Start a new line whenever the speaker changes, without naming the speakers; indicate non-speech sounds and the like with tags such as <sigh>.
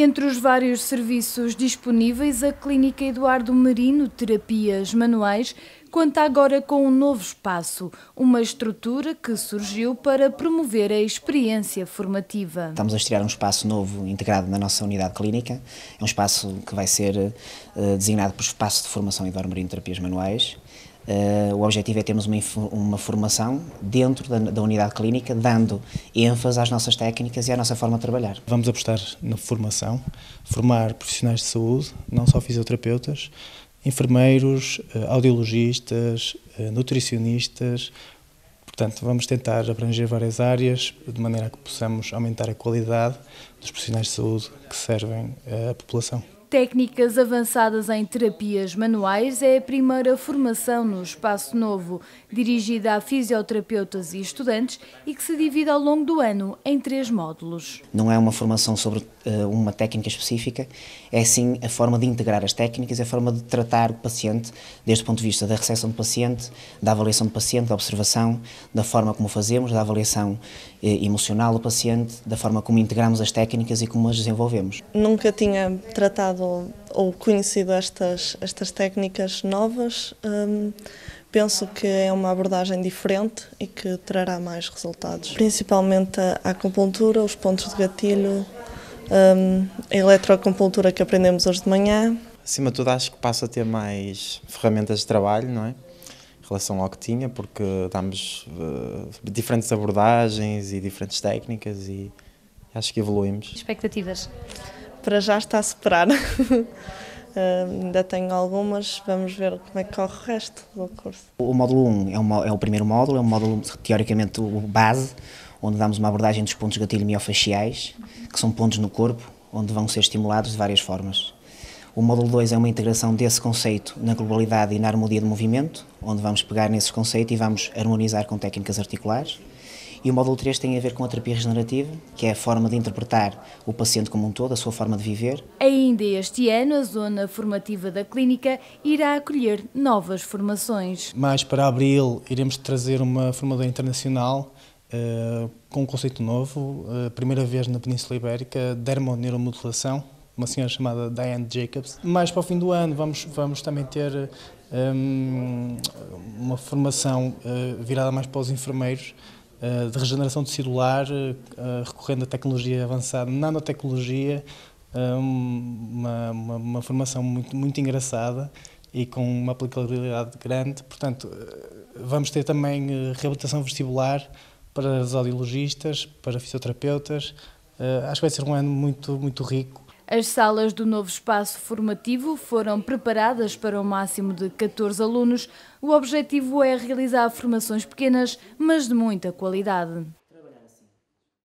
Entre os vários serviços disponíveis, a Clínica Eduardo Merino Terapias Manuais conta agora com um novo espaço, uma estrutura que surgiu para promover a experiência formativa.
Estamos a estrear um espaço novo integrado na nossa unidade clínica. É um espaço que vai ser uh, designado por Espaço de Formação Eduardo Merino Terapias Manuais Uh, o objetivo é termos uma, uma formação dentro da, da, unidade clínica, dando ênfase às nossas técnicas e à nossa forma de trabalhar. Vamos
apostar na formação, formar profissionais de saúde, não só fisioterapeutas, enfermeiros, eh, audiologistas, eh, nutricionistas. Portanto, vamos tentar abranger várias áreas de maneira a que possamos aumentar a qualidade dos profissionais de saúde que servem à população.
Técnicas avançadas em terapias manuais é a primeira formação no Espaço Novo, dirigida a fisioterapeutas e estudantes e que se divide ao longo do ano em três módulos.
Não é uma formação sobre eh, uma técnica específica, é sim a forma de integrar as técnicas, é a forma de tratar o paciente, desde o ponto de vista da recepção do paciente, da avaliação do paciente, da observação, da forma como fazemos, da avaliação eh, emocional do paciente, da forma como integramos as técnicas e como as desenvolvemos.
Nunca tinha tratado estudado ou, ou conhecido estas, estas técnicas novas, um, penso que é uma abordagem diferente e que trará mais resultados. Principalmente a acupuntura, os pontos de gatilho, um, a eletroacupuntura que aprendemos hoje de manhã.
Acima de tudo, acho que passo a ter mais ferramentas de trabalho, não é? Em relação ao que tinha, porque damos uh, diferentes abordagens e diferentes técnicas e acho que evoluímos.
Expectativas? para já está a superar. Uh, <laughs> ainda tenho algumas, vamos ver como é que corre o resto do curso.
O módulo 1 é, uma, é o primeiro módulo, é um módulo teoricamente o base, onde damos uma abordagem dos pontos gatilho miofasciais, que são pontos no corpo, onde vão ser estimulados de várias formas. O módulo 2 é uma integração desse conceito na globalidade e na harmonia do movimento, onde vamos pegar nesse conceito e vamos harmonizar com técnicas articulares. E o módulo 3 tem a ver com a terapia regenerativa, que é a forma de interpretar
o paciente como um todo, a sua forma de viver.
Ainda este ano, a zona formativa da clínica irá acolher novas formações.
Mais para abril, iremos trazer uma formadora internacional uh, com um conceito novo, uh, primeira vez na Península Ibérica, dermoneuromodulação, uma senhora chamada Diane Jacobs. Mais para o fim do ano vamos, vamos também ter eh, um, uma formação uh, virada mais para os enfermeiros, eh, de regeneração celular, eh, eh, recorrendo à tecnologia avançada, nanotecnologia, uma, uma, uma, formação muito, muito engraçada e com uma aplicabilidade grande. Portanto, vamos ter também reabilitação vestibular para os audiologistas, para fisioterapeutas. Acho que vai ser um ano muito, muito rico
as salas do novo espaço formativo foram preparadas para um máximo de 14 alunos. O objetivo é realizar formações pequenas, mas de muita qualidade.